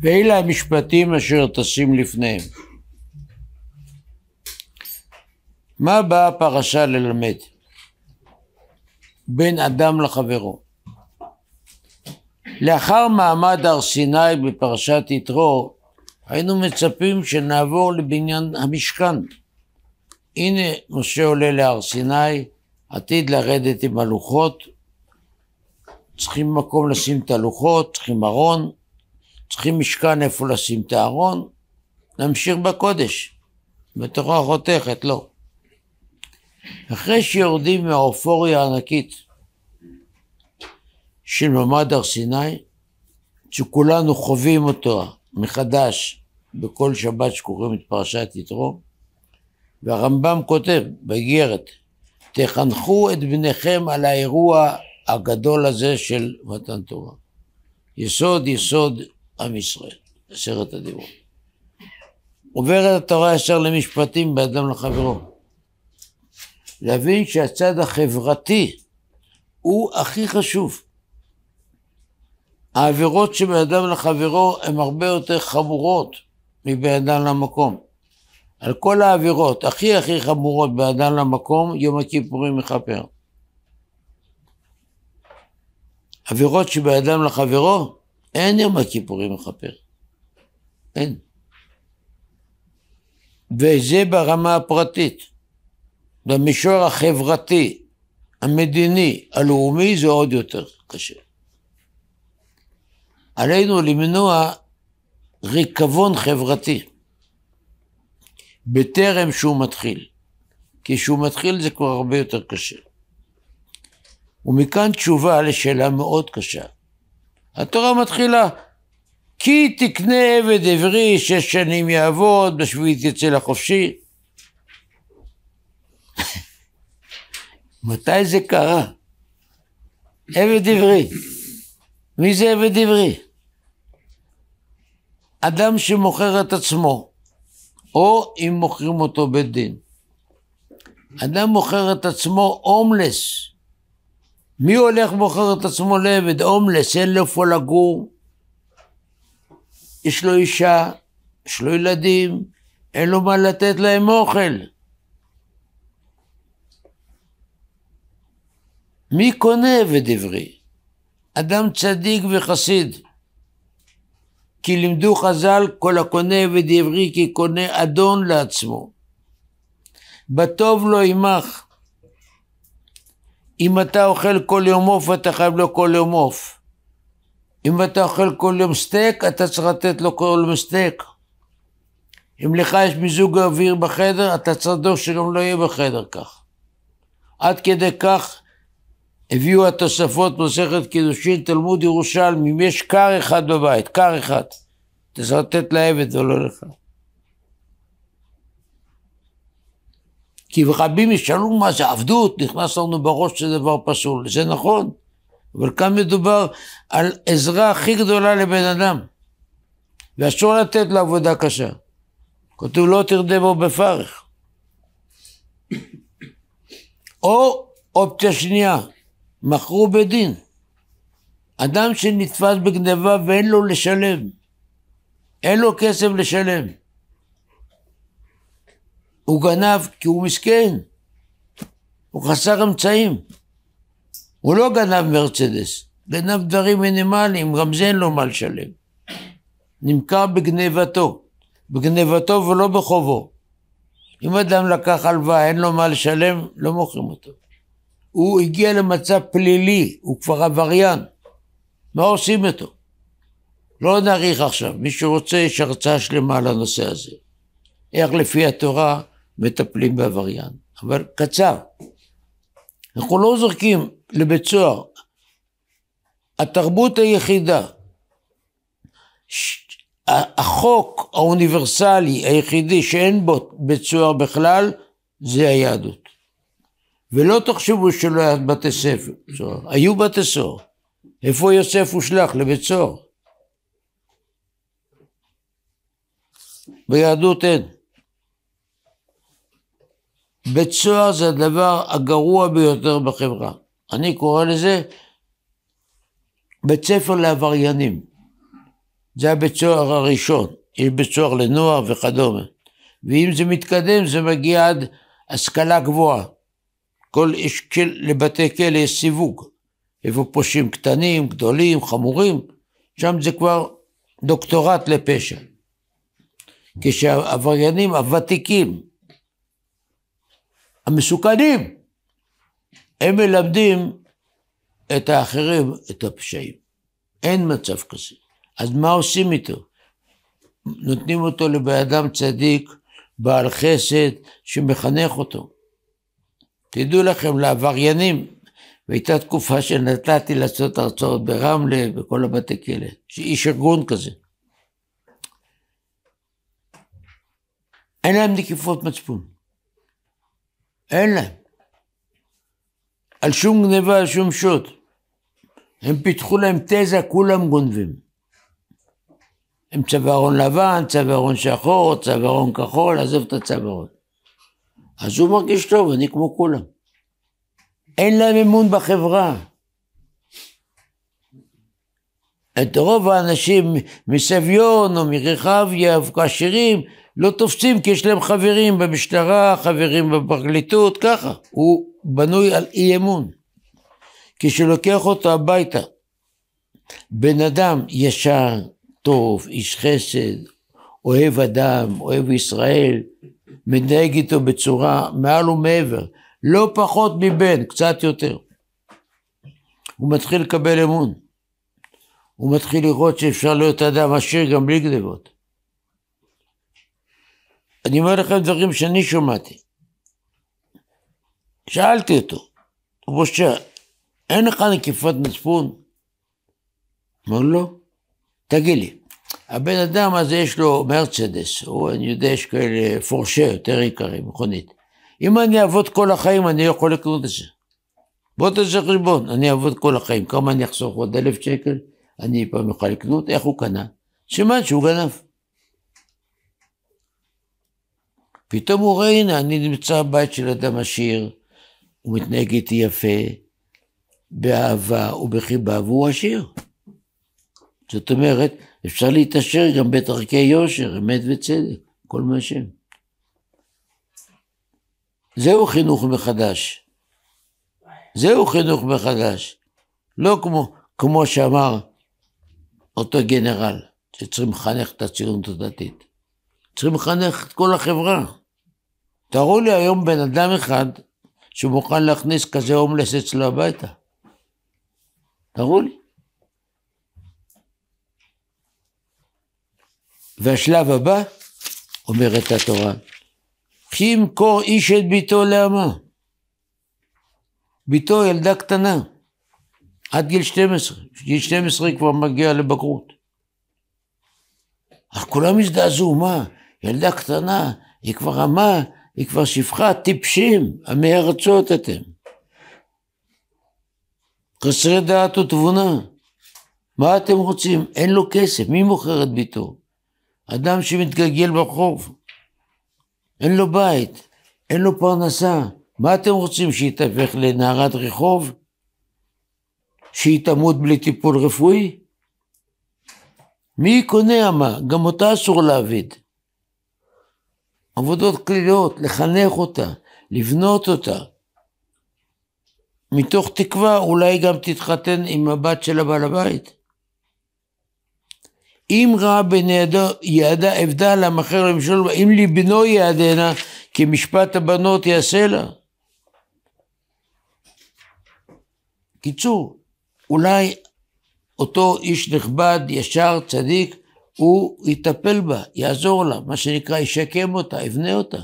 ואלה המשפטים אשר טסים לפניהם. מה באה הפרשה ללמד? בין אדם לחברו. לאחר מעמד הר סיני בפרשת יתרו, היינו מצפים שנעבור לבניין המשכן. הנה משה עולה להר סיני, עתיד לרדת עם הלוחות, צריכים מקום לשים את הלוחות, צריכים ארון, צריכים משכן איפה לשים את הארון, נמשיך בקודש. בתוכה חותכת, לא. אחרי שיורדים מהאופוריה הענקית של מעמד הר סיני, שכולנו חווים אותו מחדש בכל שבת שקוראים את פרשת יתרו, והרמב"ם כותב באיגרת, תחנכו את בניכם על האירוע הגדול הזה של מתן תורה. יסוד יסוד עם ישראל, עשרת הדיברות. עוברת התורה ישר למשפטים באדם לחברו. להבין שהצד החברתי הוא הכי חשוב. העבירות שבין אדם לחברו הן הרבה יותר חמורות מבין אדם למקום. על כל העבירות הכי הכי חמורות בין אדם למקום, יום הכיפורים מכפר. עבירות שבין אדם לחברו, אין יום הכיפורים מכפר. אין. וזה ברמה הפרטית. במישור החברתי, המדיני, הלאומי, זה עוד יותר קשה. עלינו למנוע ריקבון חברתי בטרם שהוא מתחיל. כי כשהוא מתחיל זה כבר הרבה יותר קשה. ומכאן תשובה לשאלה מאוד קשה. התורה מתחילה. כי תקנה עבד עברי שש שנים יעבוד, בשביעית יצא לחופשי. מתי זה קרה? עבד עברי. מי זה עבד עברי? אדם שמוכר את עצמו, או אם מוכרים אותו בית דין. אדם מוכר את עצמו הומלס. מי הולך ומוכר את עצמו לעבד? הומלס, אין לו איפה לגור, יש לו אישה, יש לו ילדים, אין לו מה לתת להם אוכל. מי קונה עבד עברי? אדם צדיק וחסיד. כי לימדו חז"ל, כל הקונה עבד עברי כי קונה אדון לעצמו. בטוב לא עמך. אם אתה אוכל כל יום עוף, אתה חייב לו כל יום עוף. אם אתה אוכל כל יום סטייק, אתה צריך לתת לו כל יום סטייק. אם לך יש מיזוג אוויר בחדר, אתה צריך לדאוג שגם לא יהיה בחדר כך. עד כדי כך הביאו התוספות מסכת קידושין, תלמוד ירושלמי, אם יש קר אחד בבית, קר אחד. אתה צריך לתת לעבד ולא לך. כי רבים ישאלו מה זה עבדות, נכנס לנו בראש שזה דבר פסול. זה נכון, אבל כאן מדובר על עזרה הכי גדולה לבן אדם, ואסור לתת לעבודה קשה. כתוב לא תרדה בו בפרך. או אופציה שנייה, מכרו בדין. אדם שנתפס בגניבה ואין לו לשלם, אין לו כסף לשלם. הוא גנב כי הוא מסכן, הוא חסר אמצעים. הוא לא גנב מרצדס, גנב דברים מינימליים, גם זה אין לו מה לשלם. נמכר בגנבתו, בגנבתו ולא בחובו. אם אדם לקח הלוואה, אין לו מה לשלם, לא מוכרים אותו. הוא הגיע למצב פלילי, הוא כבר עבריין. מה עושים איתו? לא נאריך עכשיו, מי שרוצה יש הרצאה שלמה על הנושא הזה. איך לפי התורה מטפלים בעבריין, אבל קצר. אנחנו לא זורקים לבית סוהר. התרבות היחידה, החוק האוניברסלי היחידי שאין בו בית סוהר בכלל, זה היהדות. ולא תחשבו שלא היה בתי ספר, היו בתי סוהר. איפה יוסף הושלך? לבית סוהר. ביהדות אין. בית סוהר זה הדבר הגרוע ביותר בחברה. אני קורא לזה בית ספר לעבריינים. זה הבית סוהר הראשון. יש בית סוהר לנוער וכדומה. ואם זה מתקדם, זה מגיע עד השכלה גבוהה. כל איש כל, לבתי כלא יש סיווג. איפה פושעים קטנים, גדולים, חמורים, שם זה כבר דוקטורט לפשע. כשהעבריינים הוותיקים, המסוכנים, הם מלמדים את האחרים את הפשעים. אין מצב כזה. אז מה עושים איתו? נותנים אותו לבן אדם צדיק, בעל חסד, שמחנך אותו. תדעו לכם, לעבריינים, והייתה תקופה שנתתי לעשות הרצאות ברמלה, בכל הבתי כלא, איש ארגון כזה. אין להם נקיפות מצפון. אין להם. על שום גניבה, על שום שוט. הם פיתחו להם תזה, כולם גונבים. עם צווארון לבן, צווארון שחור, צווארון כחול, עזוב את הצווארון. אז הוא מרגיש טוב, אני כמו כולם. אין להם אמון בחברה. את רוב האנשים מסביון או מרחביה, עשירים, לא תופסים כי יש להם חברים במשטרה, חברים בפרקליטות, ככה. הוא בנוי על אי אמון. כשלוקח אותו הביתה, בן אדם ישר, טוב, איש חסד, אוהב אדם, אוהב ישראל, מתנהג איתו בצורה מעל ומעבר, לא פחות מבן, קצת יותר. הוא מתחיל לקבל אמון. הוא מתחיל לראות שאפשר להיות אדם עשיר גם בלי גנבות. אני אומר לכם דברים שאני שמעתי. שאלתי אותו, משה, אין לך נקיפת מצפון? אמר לו, לא. תגיד לי, הבן אדם הזה יש לו מרצדס, או אני יודע, יש כאלה פורשה יותר יקרים, מכונית. אם אני אעבוד כל החיים, אני לא יכול לקנות את זה. בוא תעשה חשבון, אני אעבוד כל החיים, כמה אני אחסוך עוד אלף שקל, אני פעם אוכל לקנות, איך הוא קנה? סימן שהוא גנב. פתאום הוא רואה, הנה, אני נמצא בבית של אדם עשיר, הוא מתנהג איתי יפה, באהבה ובחיבה, והוא עשיר. זאת אומרת, אפשר להתעשר גם בדרכי יושר, אמת וצדק, כל מה שם. זהו חינוך מחדש. זהו חינוך מחדש. לא כמו, כמו שאמר אותו גנרל, שצריכים לחנך את הציונות הדתית. צריכים לחנך את כל החברה. תראו לי היום בן אדם אחד שמוכן להכניס כזה הומלס אצלו הביתה. תראו לי. והשלב הבא, אומרת התורה, כי ימכור איש את ביתו לעמו. ביתו ילדה קטנה, עד גיל 12. גיל 12 היא כבר מגיעה לבגרות. אך כולם הזדעזעו, מה? ילדה קטנה, היא כבר אמה, היא כבר שפחה, טיפשים, עמי ארצות אתם. חסרי דעת ותבונה. מה אתם רוצים? אין לו כסף, מי מוכר את ביתו? אדם שמתגלגל ברחוב, אין לו בית, אין לו פרנסה. מה אתם רוצים, שיתהפך לנערת רחוב? שהיא תמות בלי טיפול רפואי? מי קונה אמה? גם אותה אסור להעביד. עבודות כלילות, לחנך אותה, לבנות אותה. מתוך תקווה אולי גם תתחתן עם הבת של הבעל הבית. אם ראה בניידו יעדה עבדה למחר למשול בה, אם לבנו יעדנה, כי משפט הבנות יעשה לה. קיצור, אולי אותו איש נכבד, ישר, צדיק, הוא יטפל בה, יעזור לה, מה שנקרא, ישקם אותה, יבנה אותה.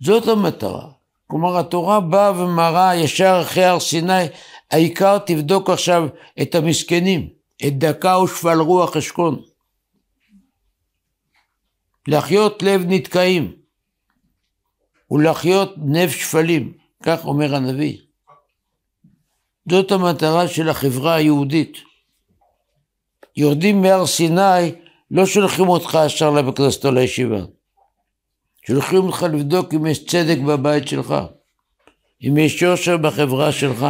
זאת המטרה. כלומר, התורה באה ומראה ישר אחרי הר סיני, העיקר תבדוק עכשיו את המסכנים, את דקה ושפל רוח אשכון. לחיות לב נתקעים, ולחיות נב שפלים, כך אומר הנביא. זאת המטרה של החברה היהודית. יורדים מהר סיני, לא שולחים אותך ישר לבית כנסת או לישיבה. שולחים אותך לבדוק אם יש צדק בבית שלך, אם יש יושר בחברה שלך,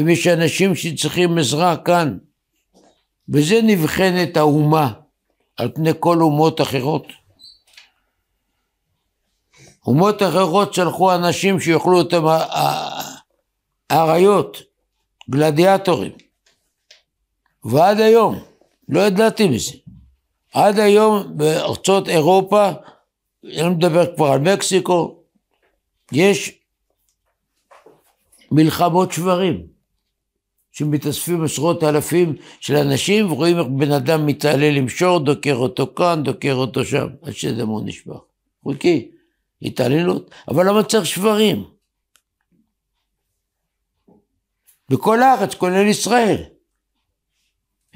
אם יש אנשים שצריכים עזרה כאן. בזה נבחנת האומה על פני כל אומות אחרות. אומות אחרות שלחו אנשים שיאכלו אותם אה, אה, אה, אריות, גלדיאטורים. ועד היום לא ידעתי מזה. עד היום בארצות אירופה, אני לא מדבר כבר על מקסיקו, יש מלחמות שברים, שמתאספים עשרות אלפים של אנשים ורואים איך בן אדם מתעלל עם שור, דוקר אותו כאן, דוקר אותו שם, עד שדמו נשפך. חוקי, התעללות, אבל למה צריך שברים? בכל הארץ, כולל ישראל.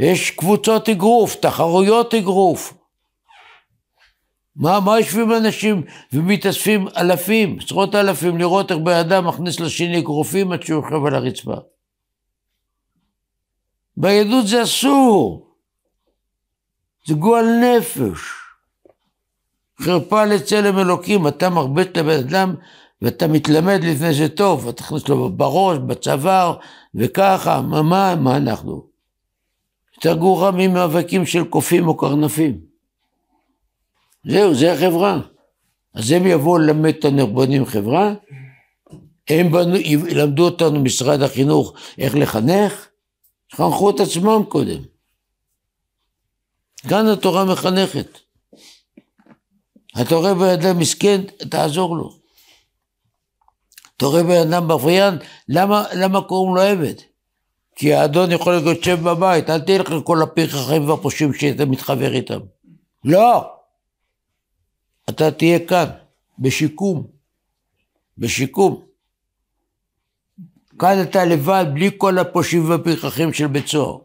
יש קבוצות אגרוף, תחרויות אגרוף. מה, מה יושבים אנשים ומתאספים אלפים, עשרות אלפים, לראות איך בן אדם מכניס לשני אגרופים עד שהוא יושב על הרצפה? ביהדות זה אסור. זה גועל נפש. חרפה לצלם אלוקים, אתה מרביץ לבן אדם ואתה מתלמד לפני זה טוב, אתה תכניס לו בראש, בצוואר, וככה, מה, מה, מה אנחנו? תגורה ממאבקים של קופים או קרנפים. זהו, זה החברה. אז הם יבואו ללמד את הנרבנים חברה, הם בנו, ילמדו אותנו משרד החינוך איך לחנך, חנכו את עצמם קודם. כאן התורה מחנכת. אתה רואה בן אדם מסכן, תעזור לו. אתה רואה בן אדם בעבריין, למה, למה קוראים לו עבד? כי האדון יכול להיות שב בבית, אל תהיה תלך כל הפרחחים והפושעים שאתה מתחבר איתם. לא! אתה תהיה כאן, בשיקום. בשיקום. כאן אתה לבד, בלי כל הפושעים והפרחחים של בית סוהר.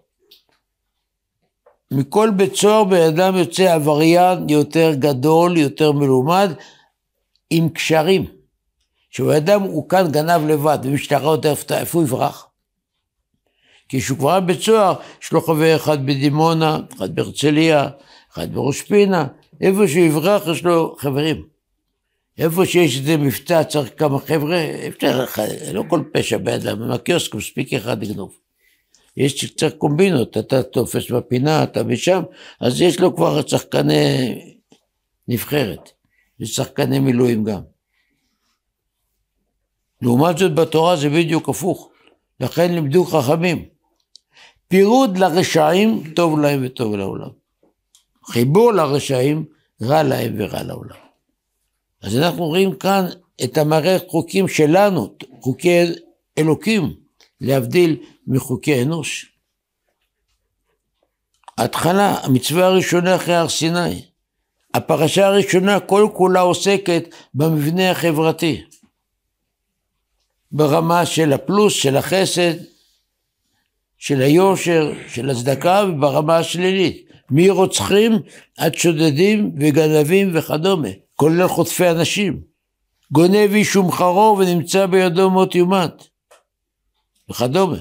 מכל בית סוהר בן אדם יוצא עבריין יותר גדול, יותר מלומד, עם קשרים. שבן אדם הוא כאן גנב לבד, ומשטרה עוד איפה הוא יברח? כי כשהוא כבר היה בבית סוהר, יש לו חבר אחד בדימונה, אחד בהרצליה, אחד בראש פינה, איפה שהוא יברח יש לו חברים. איפה שיש איזה מבצע צריך כמה חבר'ה, אפשר, לא כל פשע בידם, מהקיוסק מספיק אחד לגנוב. יש קצת קומבינות, אתה תופס בפינה, אתה משם, אז יש לו כבר שחקני נבחרת, ושחקני מילואים גם. לעומת זאת בתורה זה בדיוק הפוך, לכן לימדו חכמים, פירוד לרשעים, טוב להם וטוב לעולם. חיבור לרשעים, רע להם ורע לעולם. אז אנחנו רואים כאן את המערכת חוקים שלנו, חוקי אלוקים, להבדיל מחוקי אנוש. התחלה, המצווה הראשונה אחרי הר סיני. הפרשה הראשונה כל כולה עוסקת במבנה החברתי. ברמה של הפלוס, של החסד, של היושר, של הצדקה, וברמה השלילית. מרוצחים עד שודדים וגנבים וכדומה, כולל חוטפי אנשים. גונב איש ומחרו ונמצא בידו מות יומת, וכדומה.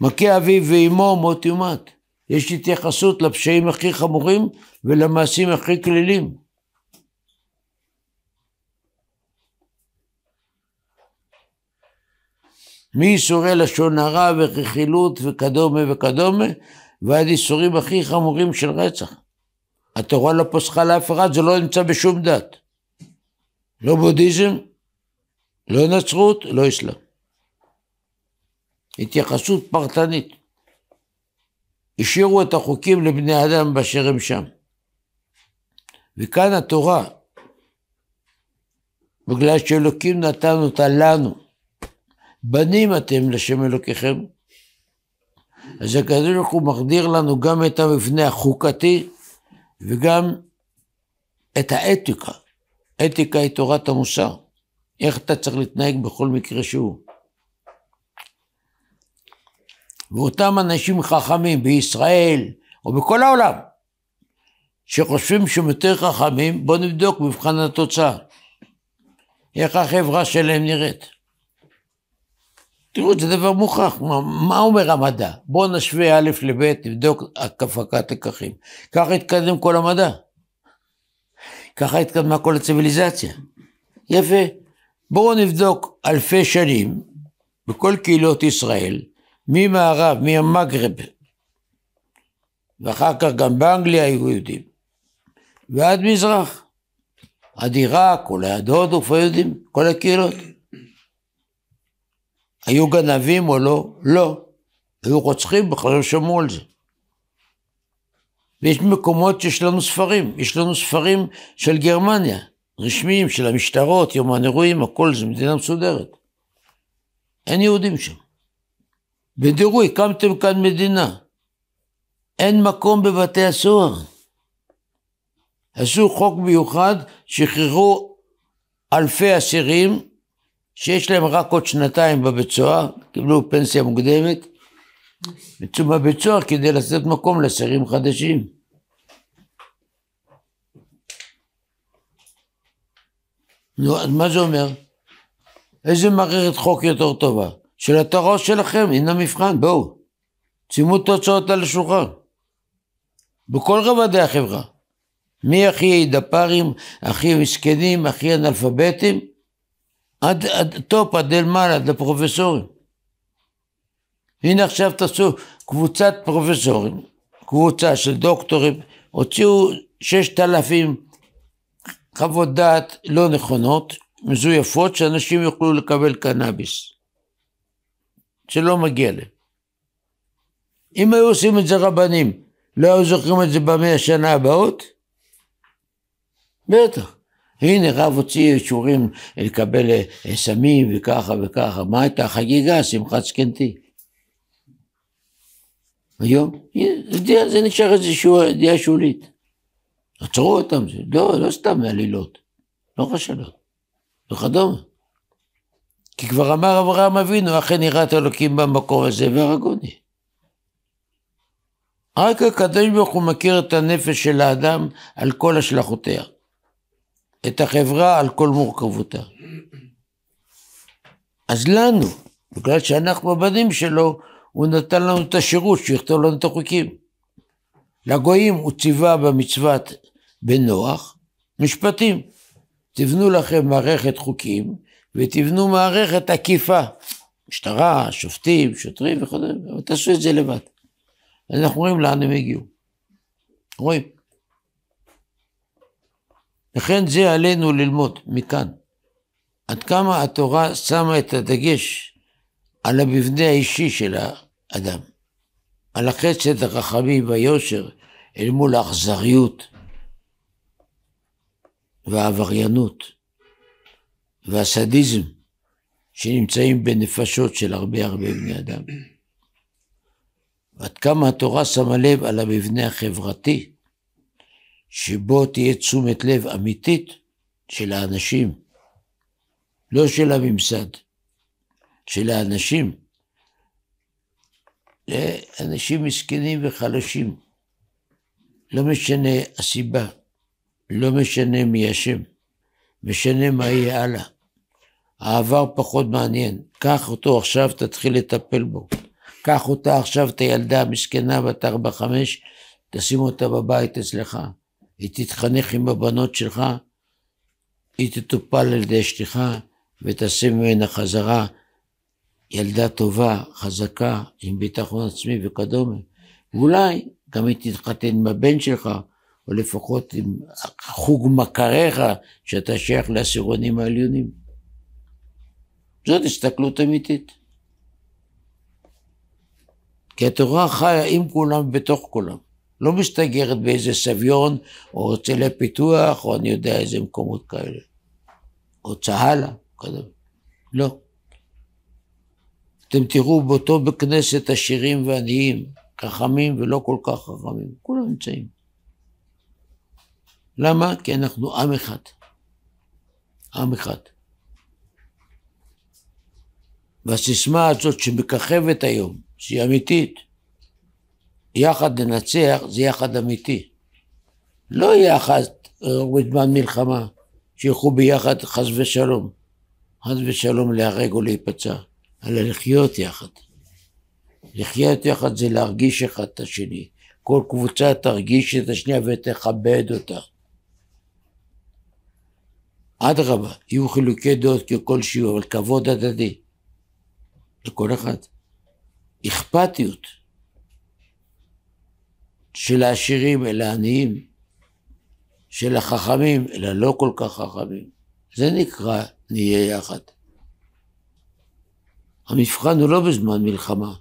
מכה אביו ואימו מות יומת. יש התייחסות לפשעים הכי חמורים ולמעשים הכי כלילים. מאיסורי לשון הרע ורכילות וכדומה וכדומה, ועד איסורים הכי חמורים של רצח. התורה לא פוסחה לאף אחד, זה לא נמצא בשום דת. לא בודהיזם, לא נצרות, לא אסלאם. התייחסות פרטנית. השאירו את החוקים לבני אדם באשר הם שם. וכאן התורה, בגלל שאלוקים נתן אותה לנו, בנים אתם לשם אלוקיכם. אז הקדוש ברוך הוא מחדיר לנו גם את המבנה החוקתי וגם את האתיקה. אתיקה היא תורת המוסר. איך אתה צריך להתנהג בכל מקרה שהוא. ואותם אנשים חכמים בישראל או בכל העולם, שחושבים שהם יותר חכמים, בואו נבדוק מבחן התוצאה. איך החברה שלהם נראית. תראו, זה דבר מוכח, מה, מה אומר המדע? בואו נשווה א' לב', נבדוק הפקת לקחים. ככה התקדם כל המדע. ככה התקדמה כל הציוויליזציה. יפה. בואו נבדוק אלפי שנים בכל קהילות ישראל, ממערב, מהמגרב, ואחר כך גם באנגליה היו יהודים, ועד מזרח, עד עיראק, אולי עד הודו, כבר יודעים, כל הקהילות. היו גנבים או לא? לא. היו רוצחים, בכלל לא שמעו על זה. ויש מקומות שיש לנו ספרים, יש לנו ספרים של גרמניה, רשמיים, של המשטרות, יום אירועים, הכל זה מדינה מסודרת. אין יהודים שם. ותראו, הקמתם כאן מדינה. אין מקום בבתי הסוהר. עשו חוק מיוחד, שחררו אלפי אסירים, שיש להם רק עוד שנתיים בבית סוהר, קיבלו פנסיה מוקדמת, יצאו מהבית סוהר כדי לתת מקום לשרים חדשים. נו, אז מה זה אומר? איזה מערכת חוק יותר טובה? של שלטרות שלכם, הנה המבחן, בואו. שימו תוצאות על השולחן. בכל רבדי החברה. מי הכי דפ"רים, הכי מסכנים, הכי אנאלפביתים, עד, עד טופ, עד אל מעלה, עד לפרופסורים. הנה עכשיו תעשו קבוצת פרופסורים, קבוצה של דוקטורים, הוציאו ששת אלפים חוות דעת לא נכונות, מזויפות, שאנשים יוכלו לקבל קנאביס, שלא מגיע להם. אם היו עושים את זה רבנים, לא היו זוכרים את זה במאה השנה הבאות? בטח. הנה רב הוציא אישורים לקבל אה, סמים וככה וככה, מה הייתה חגיגה? שמחת זקנתי. היום, זה זה נשאר איזושהי ידיעה שולית. עצרו אותם, זה, לא, לא סתם עלילות, לא חשדות, וכדומה. לא כי כבר אמר אברהם אבינו, אכן יראת אלוקים במקור הזה והרגוני. רק הקדוש ברוך הוא מכיר את הנפש של האדם על כל השלכותיה. את החברה על כל מורכבותה. אז לנו, בגלל שאנחנו הבנים שלו, הוא נתן לנו את השירות שיכתוב לנו את החוקים. לגויים הוא ציווה במצוות בנוח משפטים. תבנו לכם מערכת חוקים ותבנו מערכת עקיפה. משטרה, שופטים, שוטרים וכו', אבל תעשו את זה לבד. אנחנו רואים לאן הם הגיעו. רואים. לכן זה עלינו ללמוד מכאן. עד כמה התורה שמה את הדגש על המבנה האישי של האדם, על החסד, החכמים והיושר אל מול האכזריות והעבריינות והסדיזם שנמצאים בנפשות של הרבה הרבה בני אדם. עד כמה התורה שמה לב על המבנה החברתי שבו תהיה תשומת לב אמיתית של האנשים, לא של הממסד, של האנשים. זה אנשים מסכנים וחלשים. לא משנה הסיבה, לא משנה מי אשם, משנה מה יהיה הלאה. העבר פחות מעניין, קח אותו עכשיו, תתחיל לטפל בו. קח אותה עכשיו, את הילדה המסכנה בת ארבע-חמש, תשים אותה בבית אצלך. היא תתחנך עם הבנות שלך, היא תטופל על ידי אשתך ותעשה ממנה חזרה ילדה טובה, חזקה, עם ביטחון עצמי וכדומה. ואולי גם היא תתחתן עם הבן שלך, או לפחות עם חוג מכריך שאתה שייך לעשירונים העליונים. זאת הסתכלות אמיתית. כי התורה חיה עם כולם ובתוך כולם. לא מסתגרת באיזה סביון, או הרצליה פיתוח, או אני יודע איזה מקומות כאלה. או צהלה, כדומה. לא. אתם תראו באותו בכנסת עשירים ועניים, חכמים ולא כל כך חכמים, כולם נמצאים. למה? כי אנחנו עם אחד. עם אחד. והסיסמה הזאת שמככבת היום, שהיא אמיתית, יחד לנצח זה יחד אמיתי. לא יחד אה, בזמן מלחמה, שילכו ביחד חס ושלום. חס ושלום להרג או להיפצע, אלא לחיות יחד. לחיות יחד זה להרגיש אחד את השני. כל קבוצה תרגיש את השנייה ותכבד אותה. אדרבה, יהיו חילוקי דעות ככל שיהיו, אבל כבוד הדדי לכל אחד. אכפתיות. של העשירים אל העניים, של החכמים אל הלא כל כך חכמים. זה נקרא נהיה יחד. המבחן הוא לא בזמן מלחמה.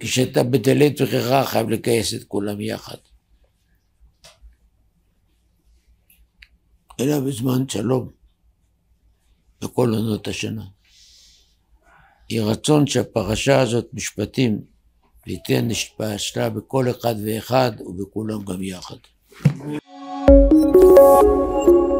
כשאתה בדלת וכיחה חייב לגייס את כולם יחד. אלא בזמן שלום, בכל עונות השנה. יהי רצון שהפרשה הזאת, משפטים, ליתן השפעה בכל אחד ואחד ובכולם גם יחד. thank you